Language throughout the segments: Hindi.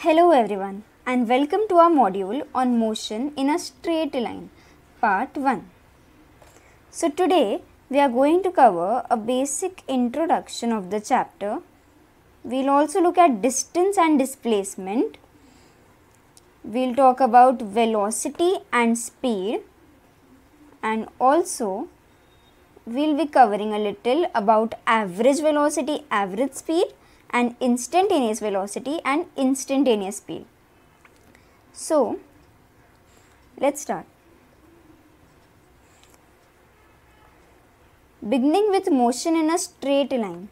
Hello everyone and welcome to our module on motion in a straight line part 1. So today we are going to cover a basic introduction of the chapter. We'll also look at distance and displacement. We'll talk about velocity and speed and also we'll be covering a little about average velocity, average speed and instantaneous velocity and instantaneous speed. So, let's start. Beginning with motion in a straight line.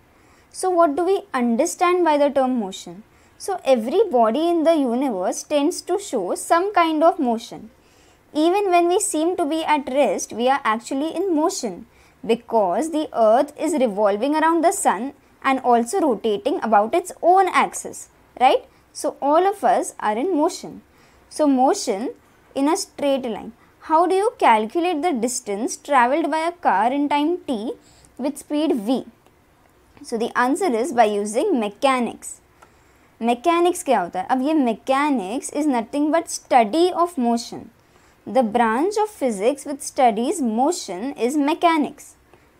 So, what do we understand by the term motion? So, every body in the universe tends to show some kind of motion. Even when we seem to be at rest, we are actually in motion because the earth is revolving around the sun and also rotating about its own axis, right? So all of us are in motion. So motion in a straight line. How do you calculate the distance travelled by a car in time t with speed v? So the answer is by using mechanics. Mechanics kya hota hai? Ab ye mechanics is nothing but study of motion. The branch of physics which studies motion is mechanics,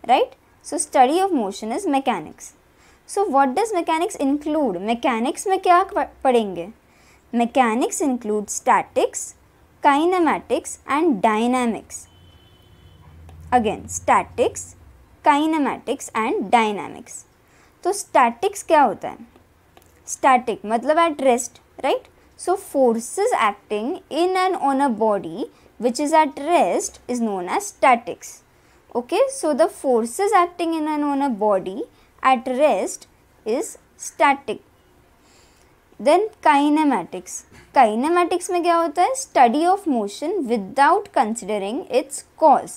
right? So study of motion is mechanics. So what does mechanics include mechanics में क्या पढ़ेंगे mechanics include statics kinematics and dynamics again statics kinematics and dynamics तो स्टैटिक्स क्या होता है स्टैटिक मतलब at rest right so forces acting in and on a body which is at rest is known as statics okay so the forces acting in and on a body at rest is static. Then kinematics kinematics में क्या होता है study of motion without considering its cause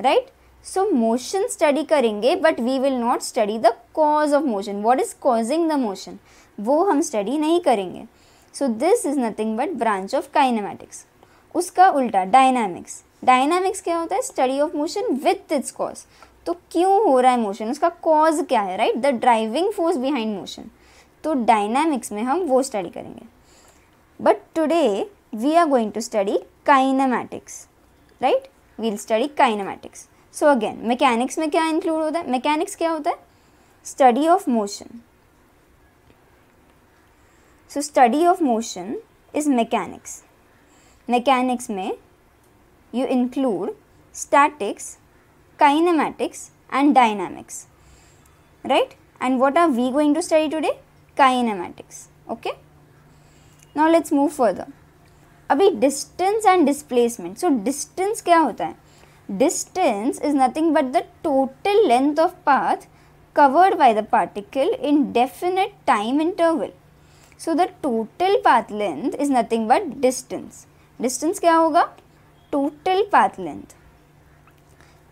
right so motion study करेंगे but we will not study the cause of motion what is causing the motion वो हम स्टडी नहीं करेंगे so this is nothing but branch of kinematics उसका उल्टा डायनामिक्स डायनामिक्स क्या होता है study of motion with its cause तो क्यों हो रहा है मोशन उसका कॉज क्या है right the driving force behind motion तो डायनामिक्स में हम वो स्टडी करेंगे but today we are going to study kinematics right we'll study kinematics so again mechanics में क्या इंक्लूड होता है मैकेनिक्स क्या होता है study of motion so study of motion is mechanics mechanics में you include statics kinematics and dynamics, right? And what are we going to study today? Kinematics, okay? Now let's move further. Abhi distance and displacement. So distance kya hota hai? Distance is nothing but the total length of path covered by the particle in definite time interval. So the total path length is nothing but distance. Distance kya hoga? Total path length.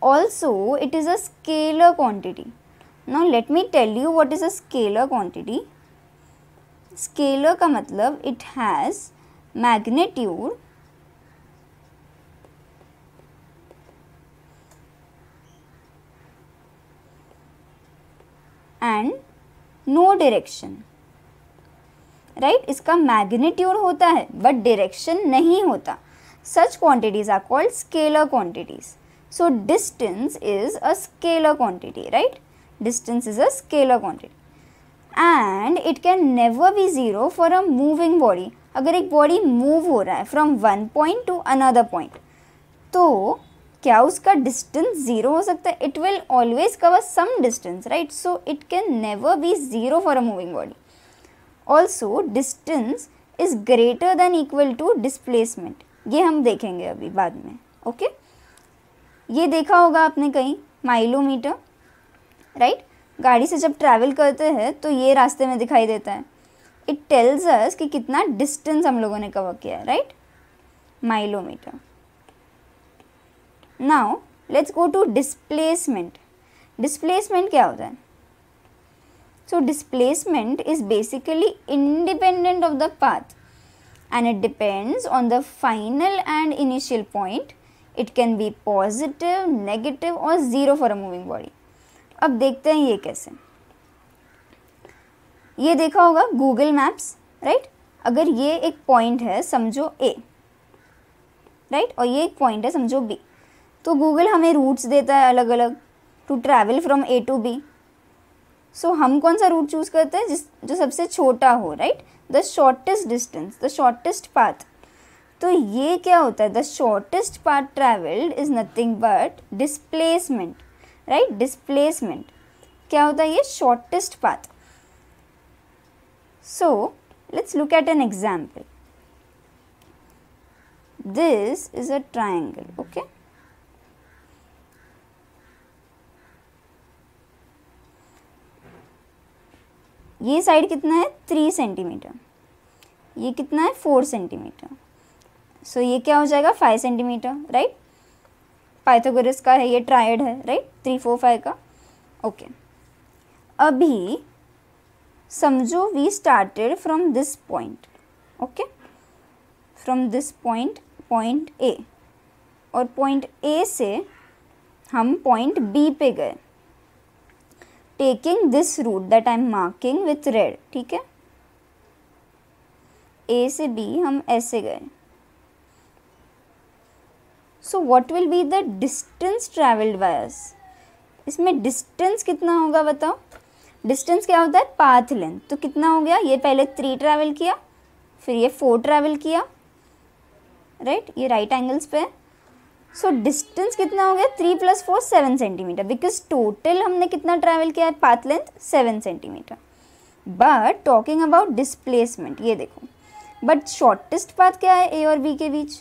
also it is a scalar quantity now let me tell you what is a scalar quantity scalar ka matlab it has magnitude and no direction right इसका मैग्नीट्यूड होता है बट डायरेक्शन नहीं होता such quantities are called scalar quantities So distance is a scalar quantity, right? Distance is a scalar quantity. And it can never be zero for a moving body अगर एक बॉडी मूव हो रहा है from one point to another point तो क्या उसका डिस्टेंस ज़ीरो हो सकता है it will always cover some distance right so it can never be zero for a moving body also distance is greater than equal to displacement ये हम देखेंगे अभी बाद में ओके okay? ये देखा होगा आपने कहीं माइलोमीटर राइट गाड़ी से जब ट्रैवल करते हैं तो ये रास्ते में दिखाई देता है इट टेल्स अस कि कितना डिस्टेंस हम लोगों ने कवर किया है right milometer now let's go to displacement displacement क्या होता है so displacement is basically independent of the path and it depends on the final and initial point it can be positive negative और zero for a moving body अब देखते हैं ये कैसे ये देखा होगा गूगल मैप्स राइट अगर ये एक पॉइंट है समझो ए राइट और ये एक पॉइंट है समझो बी तो गूगल हमें रूट्स देता है अलग अलग to travel from A to B so हम कौन सा रूट चूज़ करते हैं जिस जो सबसे छोटा हो right the shortest distance the shortest path तो ये क्या होता है the shortest part travelled is nothing but displacement right displacement क्या होता है ये shortest path so let's look at an example this is a triangle okay ये साइड कितना है थ्री सेंटीमीटर ये कितना है फोर सेंटीमीटर सो ये क्या हो जाएगा फाइव सेंटीमीटर राइट पाइथागोरस का है ये ट्रायड है राइट थ्री फोर फाइव का ओके okay. अभी समझो we started from this point okay from this point point A और पॉइंट ए से हम पॉइंट बी पे गए taking this route that I am marking with red ठीक है ए से बी हम ऐसे गए so what will be the distance travelled by us इसमें डिस्टेंस कितना होगा बताओ डिस्टेंस क्या होता है पाथ लेंथ तो कितना हो गया ये पहले थ्री ट्रैवल किया फिर ये फोर ट्रैवल किया राइट right? ये राइट एंगल्स पे सो so, डिस्टेंस कितना हो गया three plus four seven centimetre because total हमने कितना ट्रैवल किया है path length seven centimetre but talking about displacement ये देखो बट शॉर्टेस्ट पाथ क्या है ए और बी के बीच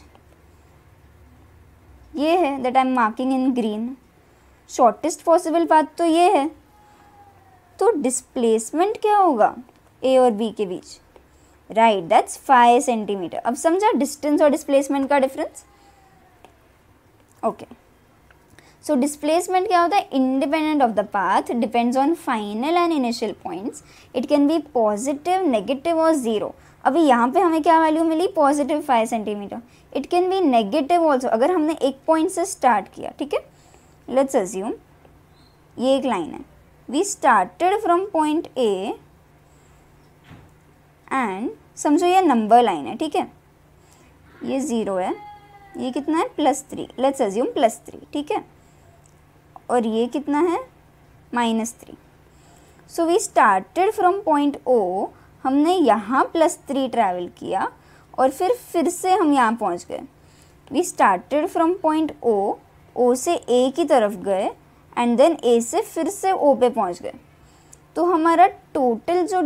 ये है that I am marking in green shortest possible path तो ये है तो डिस्प्लेसमेंट क्या होगा ए और बी के बीच राइट दैट्स फाइव सेंटीमीटर अब समझा डिस्टेंस और डिस्प्लेसमेंट का डिफरेंस ओके सो डिस्प्लेसमेंट क्या होता है independent of the path depends on final and initial points it can be positive negative और ज़ीरो अभी यहाँ पे हमें क्या वैल्यू मिली positive five centimetre it can be negative also अगर हमने एक पॉइंट से स्टार्ट किया ठीक है लेट्स अज्यूम ये एक लाइन है we started from point A and समझो ये नंबर लाइन है ठीक है ये ज़ीरो है ये कितना है plus three let's assume plus three ठीक है और ये कितना है minus three so we started from point O हमने यहाँ प्लस थ्री ट्रैवल किया और फिर फिर से हम यहाँ पहुँच गए we started from point O O से ए की तरफ गए एंड देन ए से फिर से ओ पे पहुँच गए तो हमारा टोटल जो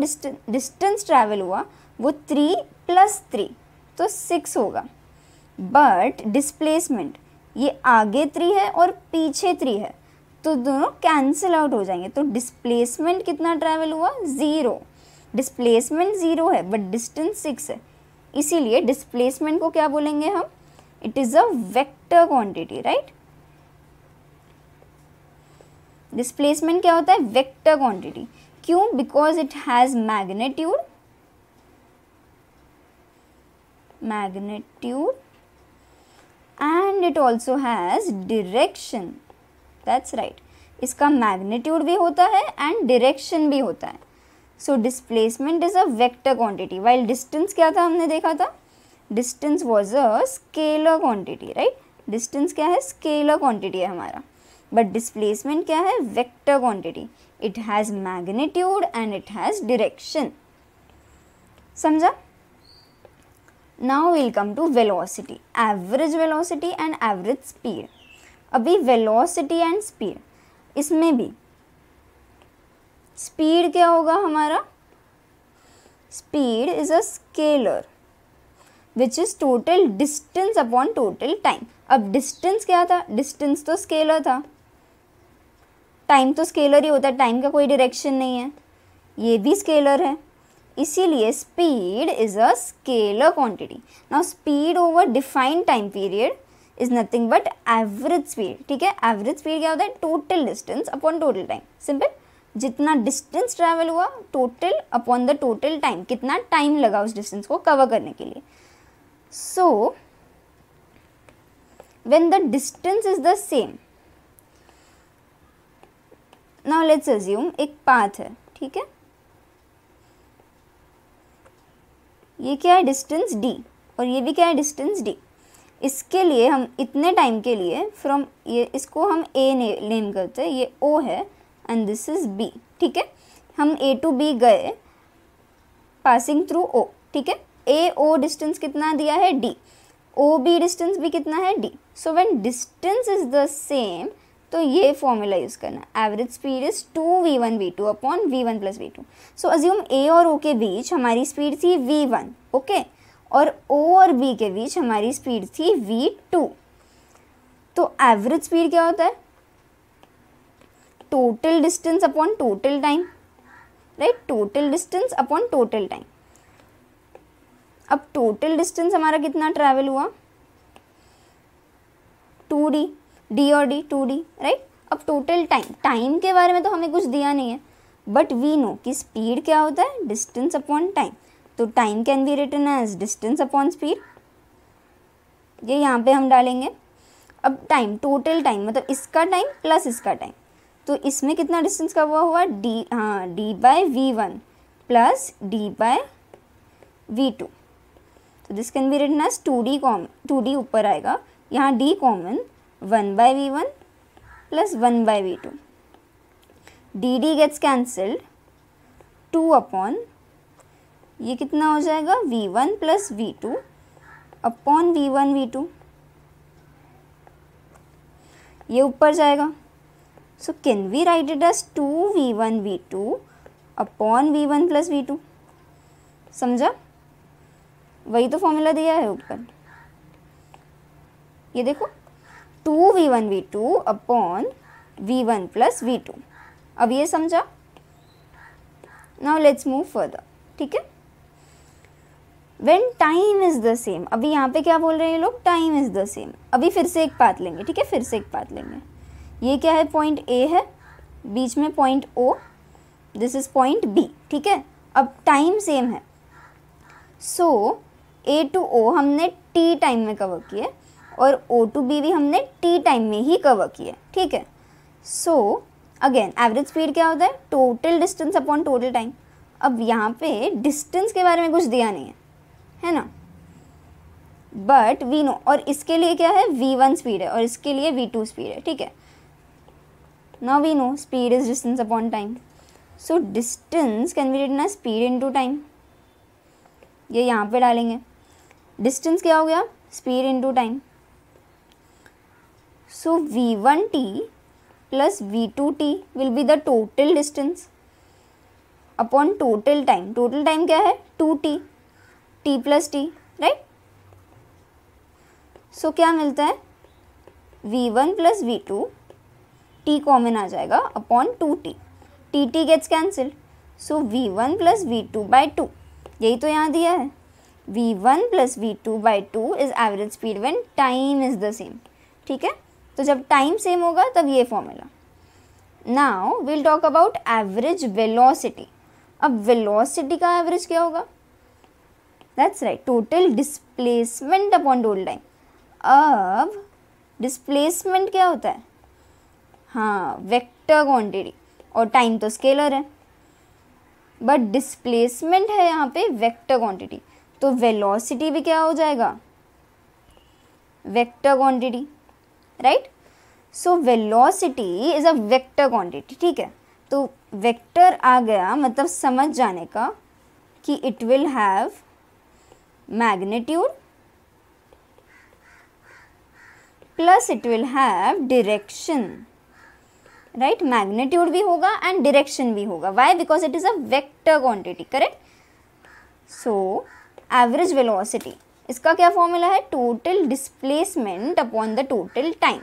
डिस्टेंस ट्रैवल हुआ वो थ्री प्लस थ्री तो सिक्स होगा बट डिस्प्लेसमेंट ये आगे थ्री है और पीछे थ्री है तो दोनों कैंसिल आउट हो जाएंगे तो डिस्प्लेसमेंट कितना ट्रैवल हुआ ज़ीरो डिस्प्लेसमेंट ज़ीरो है बट डिस्टेंस सिक्स है इसीलिए डिस्प्लेसमेंट को क्या बोलेंगे हम it is a vector quantity right displacement क्या होता है वेक्टर क्वांटिटी क्यों because it has magnitude magnitude and it also has direction that's right इसका मैग्नेट्यूड भी होता है एंड डिरेक्शन भी होता है so displacement is a vector quantity while distance क्या था हमने देखा था distance was a scalar quantity right distance क्या है स्केलर क्वांटिटी है हमारा बट डिस्प्लेसमेंट क्या है vector quantity it has magnitude and it has direction समझा now will come to velocity average velocity and average speed अभी वेलोसिटी एंड स्पीड इसमें भी स्पीड क्या होगा हमारा speed is a scalar which is total distance upon total time अब डिस्टेंस क्या था डिस्टेंस तो स्केलर था टाइम तो स्केलर ही होता है टाइम का कोई डायरेक्शन नहीं है ये भी स्केलर है इसीलिए speed is a scalar quantity now speed over defined time period is nothing but average speed ठीक है एवरेज स्पीड क्या होता है total distance upon total time simple जितना डिस्टेंस ट्रैवल हुआ total upon the total time कितना टाइम लगा उस डिस्टेंस को कवर करने के लिए so when the distance is the same now let's assume एक पाथ है ठीक है ये क्या है डिस्टेंस डी और ये भी क्या है डिस्टेंस डी इसके लिए हम इतने टाइम के लिए फ्रॉम ये इसको हम ए नेम करते हैं ये ओ है एंड दिस इज बी ठीक है हम ए टू बी गए पासिंग थ्रू ओ ठीक है ए ओ डिस्टेंस कितना दिया है डी ओ बी डिस्टेंस भी कितना है D so when distance is the same तो ये फॉर्मूला यूज़ करना average speed is two V one V two upon V one plus V two so assume A और ओ के बीच हमारी स्पीड थी वी वन ओके और ओ और बी के बीच हमारी स्पीड थी वी टू तो एवरेज स्पीड क्या होता है total distance upon total time right total distance upon total time अब टोटल डिस्टेंस हमारा कितना ट्रैवल हुआ टू डी डी और डी टू डी राइट अब टोटल टाइम टाइम के बारे में तो हमें कुछ दिया नहीं है बट वी नो कि स्पीड क्या होता है डिस्टेंस अपॉन टाइम तो time can be return as distance upon speed ये यहाँ पे हम डालेंगे अब टाइम टोटल टाइम मतलब इसका टाइम प्लस इसका टाइम तो इसमें कितना डिस्टेंस का हुआ हुआ डी हाँ D by V one plus D by V two तो this can be written as two D common two D ऊपर आएगा यहाँ D common one by V one plus one by V two D D gets cancelled two upon ये कितना हो जाएगा V one plus V two upon V one V two ये ऊपर जाएगा So can we write it as V v2 upon V one plus V two समझा वही तो फॉर्मूला दिया है ऊपर ये देखो two V one V two upon V one plus V two अब ये समझा नाउ लेट्स मूव फर्दर ठीक है when time is the same अभी यहाँ पे क्या बोल रहे हैं लोग टाइम इज़ द सेम अभी फिर से एक पात लेंगे ठीक है फिर से एक पात लेंगे ये क्या है पॉइंट ए है बीच में point O this is point B ठीक है अब टाइम सेम है सो ए टू ओ हमने टी टाइम में कवर किया और ओ टू बी भी हमने टी टाइम में ही कवर किया ठीक है सो अगेन एवरेज स्पीड क्या होता है total distance upon total time अब यहाँ पे डिस्टेंस के बारे में कुछ दिया नहीं है है ना बट वी नो और इसके लिए क्या है वी वन स्पीड है और इसके लिए वी टू स्पीड है ठीक है Now we know speed is distance upon time. So distance can be written as speed into time. ये यहाँ पे डालेंगे डिस्टेंस क्या हो गया speed into time so V one T plus V two T will be the total distance upon total time total time क्या है two T T plus T right so क्या मिलता है V one plus V two T common आ जाएगा upon two T T T gets cancel so V one plus V two by two यही तो यहाँ दिया है V one plus V two by two is average speed when time is the same ठीक है तो जब टाइम सेम होगा तब ये formula now will talk about average velocity अब वेलोसिटी का एवरेज क्या होगा that's right total displacement upon total time अब डिस्प्लेसमेंट क्या होता है हाँ वेक्टर क्वांटिटी और टाइम तो स्केलर है बट डिस्प्लेसमेंट है यहाँ पे वेक्टर क्वांटिटी तो वेलोसिटी भी क्या हो जाएगा vector quantity right so velocity is a vector quantity ठीक है तो वेक्टर आ गया मतलब समझ जाने का कि it will have magnitude plus it will have direction right magnitude magnitude भी होगा एंड डिरेक्शन भी होगा why because it is a vector quantity correct so average velocity इसका क्या फॉर्मूला है total displacement upon the total time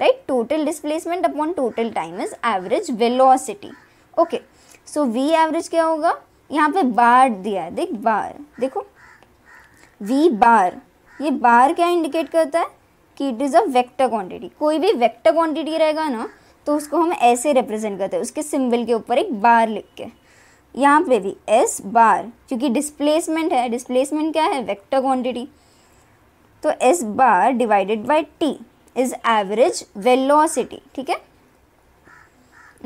right total displacement upon total time is average velocity okay so V average क्या होगा यहाँ पे बार दिया है देख बार देखो वी बार ये बार क्या इंडिकेट करता है कि it is a vector quantity कोई भी वेक्टर क्वांटिटी रहेगा ना तो उसको हम ऐसे रिप्रेजेंट करते हैं उसके सिंबल के ऊपर एक बार लिख के यहाँ पे भी एस बार क्योंकि डिस्प्लेसमेंट है डिस्प्लेसमेंट क्या है वेक्टर क्वांटिटी तो S bar divided by T is average velocity ठीक है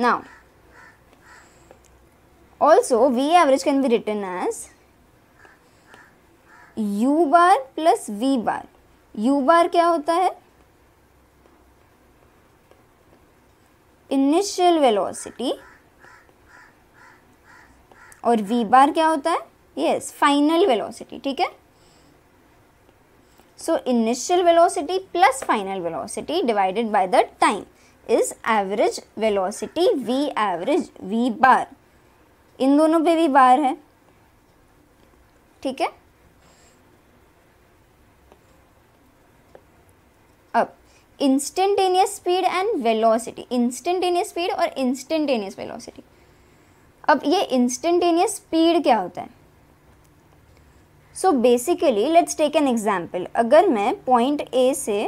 now also V average can be return as U bar plus V bar U bar क्या होता है इनिशियल वेलोसिटी और वी बार क्या होता है यस फाइनल वेलोसिटी ठीक है so initial velocity plus final velocity divided by the time is average velocity V average V bar इन दोनों पे भी बार है ठीक है instantaneous speed and velocity instantaneous speed और इंस्टेंटेनियस वेलोसिटी अब ये इंस्टेंटेनियस स्पीड क्या होता है so basically let's take an example अगर मैं पॉइंट ए से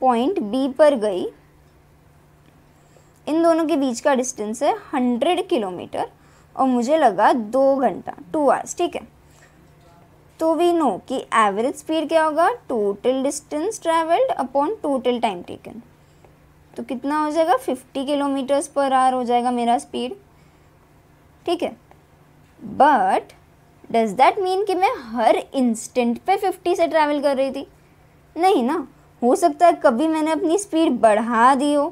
पॉइंट बी पर गई इन दोनों के बीच का डिस्टेंस है हंड्रेड किलोमीटर और मुझे लगा दो घंटा टू आवर्स ठीक है तो वी नो कि एवरेज स्पीड क्या होगा total distance travelled upon total time taken तो कितना हो जाएगा 50 किलोमीटर्स पर आवर हो जाएगा मेरा स्पीड ठीक है बट डज दैट मीन कि मैं हर इंस्टेंट पे 50 से ट्रैवल कर रही थी नहीं ना हो सकता है कभी मैंने अपनी स्पीड बढ़ा दी हो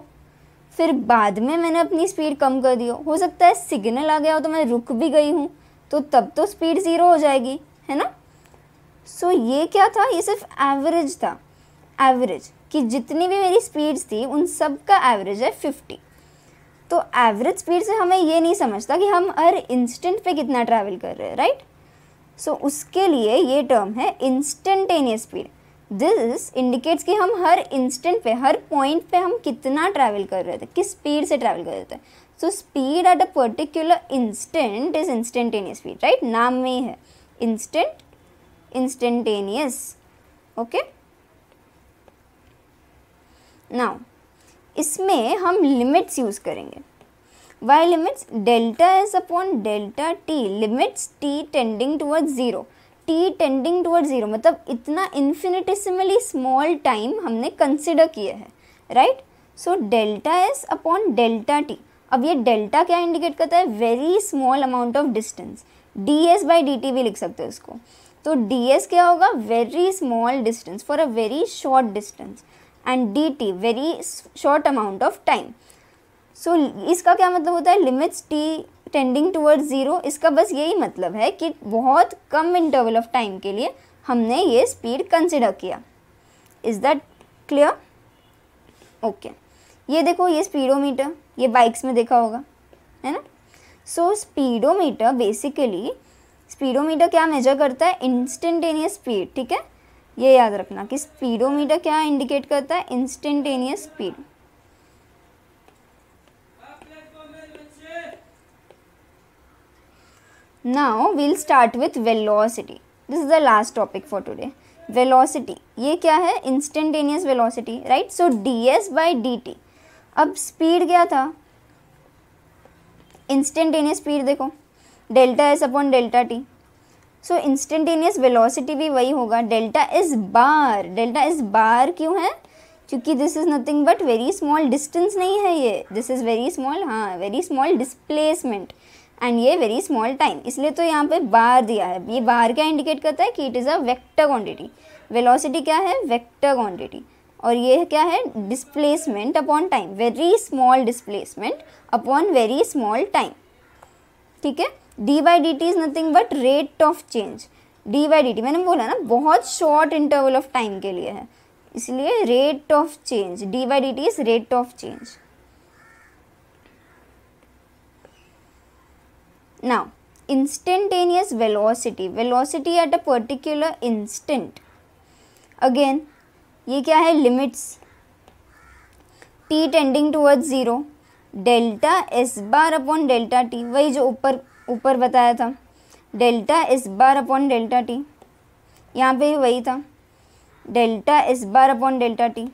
फिर बाद में मैंने अपनी स्पीड कम कर दी हो हो सकता है सिग्नल आ गया हो तो मैं रुक भी गई हूँ तो तब तो स्पीड ज़ीरो हो जाएगी है ना सो so, ये क्या था ये सिर्फ एवरेज था एवरेज कि जितनी भी मेरी स्पीड्स थी उन सब का एवरेज है फिफ्टी तो एवरेज स्पीड से हमें ये नहीं समझता कि हम हर इंस्टेंट पे कितना ट्रैवल कर रहे हैं राइट सो उसके लिए ये टर्म है इंस्टेंटेनियस स्पीड दिस इंडिकेट्स कि हम हर इंस्टेंट पे हर पॉइंट पे हम कितना ट्रैवल कर रहे थे किस स्पीड से ट्रैवल कर रहे थे so speed at a particular instant is instantaneous speed right नाम में ही है इंस्टेंट instantaneous okay now इसमें हम लिमिट्स यूज़ करेंगे why limits delta S upon delta T limits T tending towards zero T tending towards zero मतलब इतना इन्फिनिटिसिमली स्मॉल टाइम हमने कंसिडर किया है right so delta S upon delta T अब ये डेल्टा क्या इंडिकेट करता है very small amount of distance D S by D T भी लिख सकते हो इसको तो डी एस क्या होगा very small distance for a very short distance and D T very short amount of time so इसका क्या मतलब होता है limits T tending toward zero इसका बस यही मतलब है कि बहुत कम इंटरवल ऑफ टाइम के लिए हमने ये स्पीड कंसिडर किया इज़ दैट क्लियर ओके ये देखो ये स्पीडोमीटर ये बाइक्स में देखा होगा है ना सो स्पीडोमीटर बेसिकली स्पीडोमीटर क्या मेजर करता है इंस्टेंटेनियस स्पीड ठीक है ये याद रखना कि स्पीडोमीटर क्या इंडिकेट करता है instantaneous speed now we'll start with velocity this is the last topic for today velocity ये क्या है instantaneous velocity right so D S by D T अब स्पीड क्या था इंस्टेंटेनियस स्पीड देखो delta S upon delta T so instantaneous velocity भी वही होगा delta S bar delta S bar क्यों है क्योंकि this is nothing but very small distance नहीं है ये दिस इज़ वेरी स्मॉल हाँ वेरी स्मॉल डिस्प्लेसमेंट एंड ये वेरी स्मॉल टाइम इसलिए तो यहाँ पे बार दिया है ये बार क्या इंडिकेट करता है कि it is a vector quantity velocity क्या है वेक्टर क्वांटिटी और ये क्या है displacement upon time very small displacement upon very small time ठीक है D Y D T is nothing but rate of change D Y D T मैंने बोला ना बहुत शॉर्ट इंटरवल ऑफ टाइम के लिए है इसलिए rate of change D Y D T is rate of change now instantaneous velocity velocity at a particular instant again ये क्या है limits T tending toward zero delta S bar upon delta T वही जो ऊपर ऊपर बताया था delta S bar upon delta T यहाँ पे भी वही था delta S bar upon delta T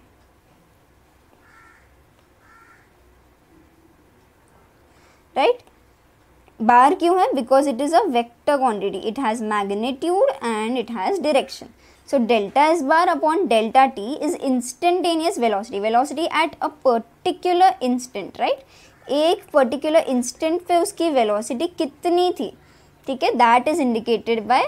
right bar क्यों है because it is a vector quantity it has magnitude and it has direction so delta S bar upon delta T is instantaneous velocity velocity at a particular instant right एक पर्टिकुलर इंस्टेंट पे उसकी वेलोसिटी कितनी थी ठीक है that is indicated by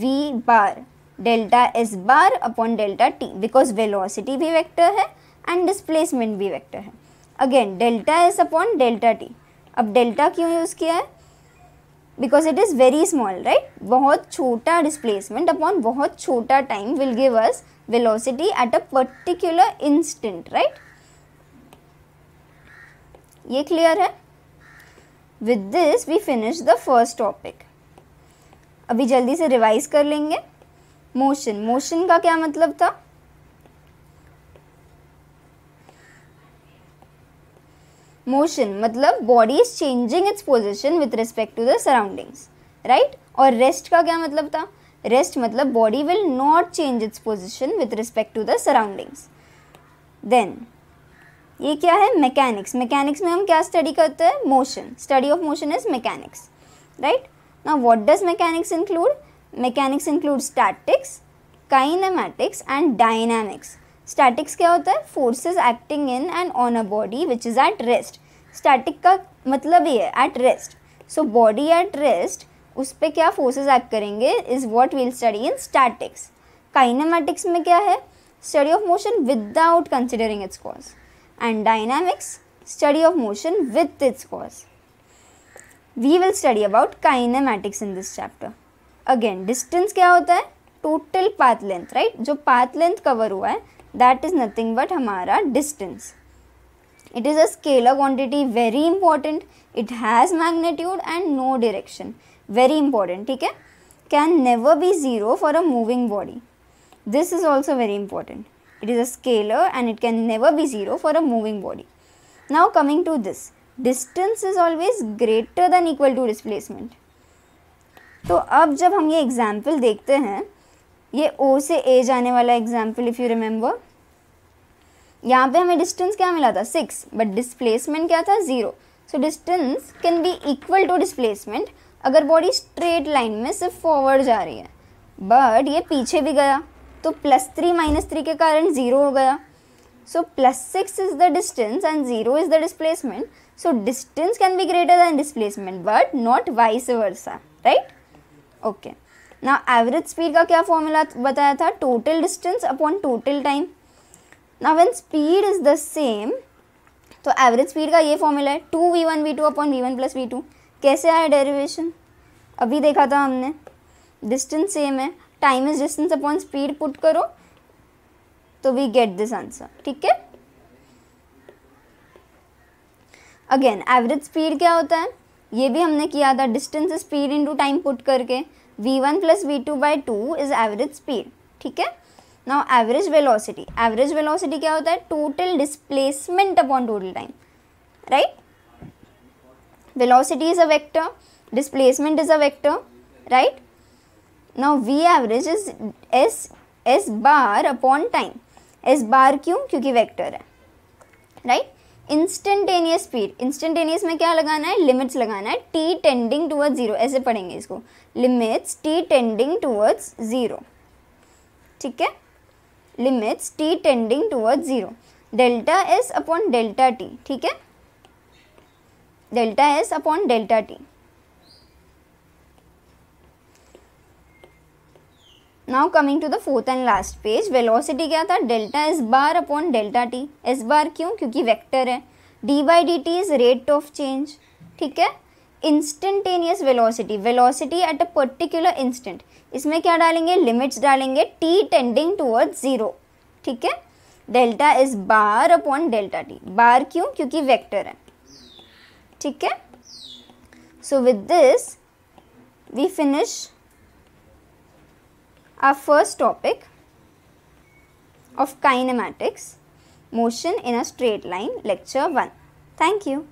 V bar delta S bar upon delta T because velocity भी वेक्टर है एंड डिस्प्लेसमेंट भी वेक्टर है again delta S upon delta T अब डेल्टा क्यों यूज़ किया है because it is very small right बहुत छोटा डिस्प्लेसमेंट अपॉन बहुत छोटा time will give us velocity at a particular instant right ये क्लियर है with this we finish the first topic अभी जल्दी से रिवाइज कर लेंगे मोशन मोशन का क्या मतलब था मोशन मतलब body is changing its position with respect to the surroundings right और रेस्ट का क्या मतलब था रेस्ट मतलब body will not change its position with respect to the surroundings then ये क्या है मैकेनिक्स मैकेनिक्स में हम क्या स्टडी करते हैं motion study of motion is mechanics right ना what does mechanics include mechanics include statics kinematics and dynamics statics क्या होता है forces acting in and on a body which is at rest static का मतलब ये है at rest so body at rest उस पर क्या फोर्सेज एक्ट करेंगे is what we'll study in statics kinematics में क्या है study of motion without considering its cause and dynamics, study of motion with its cause. We will study about kinematics in this chapter. Again, distance kya hota hai total path length right jo path length cover hua hai that is nothing but hamara distance it is a scalar quantity very important it has magnitude and no direction very important ठीक है can never be zero for a moving body this is also very important It is a scalar and it can never be 0 for a moving body. Now coming to this, distance is always greater than equal to displacement. तो अब जब हम ये एग्जाम्पल देखते हैं ये ओ से ए जाने वाला एग्जाम्पल इफ़ यू रिमेंबर यहाँ पे हमें डिस्टेंस क्या मिला था सिक्स बट डिस्प्लेसमेंट क्या था zero so distance can be equal to displacement अगर बॉडी स्ट्रेट लाइन में सिर्फ फॉरवर्ड जा रही है बट ये पीछे भी गया तो प्लस थ्री माइनस थ्री के कारण ज़ीरो हो गया so plus six is the distance and zero is the displacement so distance can be greater than displacement but not vice versa right okay ना एवरेज स्पीड का क्या फॉर्मूला बताया था total distance upon total time ना when speed is the same तो एवरेज स्पीड का ये फॉर्मूला है two V one V two upon V one plus V two कैसे आया डेरिवेशन अभी देखा था हमने डिस्टेंस सेम है time is distance upon speed put करो तो वी गेट दिस आंसर ठीक है अगेन एवरेज स्पीड क्या होता है ये भी हमने किया था distance speed into time put करके V one plus V two by two is average speed ठीक है now average velocity average velocity क्या होता है total displacement upon total time right velocity is a vector displacement is a vector right now V average is S S bar upon time S bar क्यों क्योंकि वेक्टर है राइट इंस्टेंटेनियस स्पीड इंस्टेंटेनियस में क्या लगाना है लिमिट्स लगाना है टी टेंडिंग टूवर्ड्स जीरो ऐसे पढ़ेंगे इसको limits T tending towards zero ठीक है limits T tending towards zero delta S upon delta T ठीक है delta S upon delta T now coming to the fourth and last page velocity क्या था delta S bar upon delta T S bar क्यों क्योंकि वेक्टर है D by D T is rate of change ठीक है instantaneous velocity velocity at a particular instant इसमें क्या डालेंगे लिमिट्स डालेंगे टी टेंडिंग टूवर्ड ज़ीरो ठीक है delta S bar upon delta T bar क्यों क्योंकि वेक्टर है ठीक है so with this we finish our first topic of kinematics, motion in a straight line, lecture 1. Thank you.